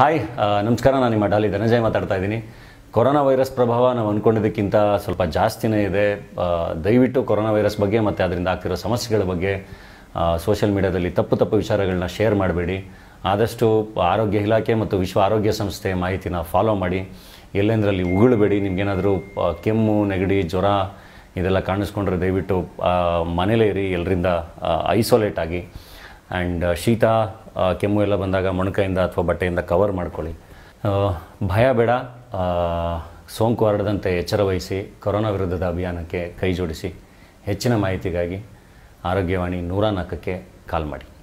hi ನಮಸ್ಕಾರ ನಾನು ನಿಮ್ಮ ಡಾಲಿ ಧನಂಜಯ್ ಮಾತಾಡ್ತಾ ಇದ್ದೀನಿ ಕೊರೋನಾ ವೈರಸ್ ಪ್ರಭಾವ ನಾವು ಅಂದ್ಕೊಂಡಿದ್ದಕ್ಕಿಂತ ಸ್ವಲ್ಪ ಜಾಸ್ತಿನೇ ಇದೆ ದಯವಿಟ್ಟು ಕೊರೋನಾ ವೈರಸ್ ಬಗ್ಗೆ ಮತ್ತು ಅದರಿಂದ ಆಗ್ತಿರೋ ಸಮಸ್ಯೆಗಳ ಬಗ್ಗೆ ಸೋಷಿಯಲ್ ಮೀಡಿಯಾದಲ್ಲಿ ತಪ್ಪು ತಪ್ಪು ವಿಚಾರಗಳನ್ನ ಶೇರ್ ಮಾಡಬೇಡಿ ಆದಷ್ಟು ಆರೋಗ್ಯ ಇಲಾಖೆ ಮತ್ತು ವಿಶ್ವ ಆರೋಗ್ಯ ಸಂಸ್ಥೆ ಮಾಹಿತಿನ ಫಾಲೋ ಮಾಡಿ ಎಲ್ಲೆಂದರಲ್ಲಿ ಉಗುಳಬೇಡಿ ನಿಮಗೇನಾದರೂ ಕೆಮ್ಮು ನೆಗಡಿ ಜ್ವರ ಇದೆಲ್ಲ ಕಾಣಿಸ್ಕೊಂಡ್ರೆ ದಯವಿಟ್ಟು ಮನೇಲೇ ಇರಿ ಎಲ್ಲರಿಂದ ಐಸೋಲೇಟ್ ಆಗಿ ಆ್ಯಂಡ್ uh, ಶೀತ ಕೆಮ್ಮು ಎಲ್ಲ ಬಂದಾಗ ಮೊಣಕೈಯಿಂದ ಅಥವಾ ಬಟ್ಟೆಯಿಂದ ಕವರ್ ಮಾಡ್ಕೊಳ್ಳಿ ಭಯ ಬೇಡ ಸೋಂಕು ಹರಡದಂತೆ ಎಚ್ಚರ ವಹಿಸಿ ಕೊರೋನಾ ವಿರುದ್ಧದ ಅಭಿಯಾನಕ್ಕೆ ಕೈ ಜೋಡಿಸಿ ಹೆಚ್ಚಿನ ಮಾಹಿತಿಗಾಗಿ ಆರೋಗ್ಯವಾಣಿ ನೂರ ನಾಲ್ಕಕ್ಕೆ ಕಾಲ್ ಮಾಡಿ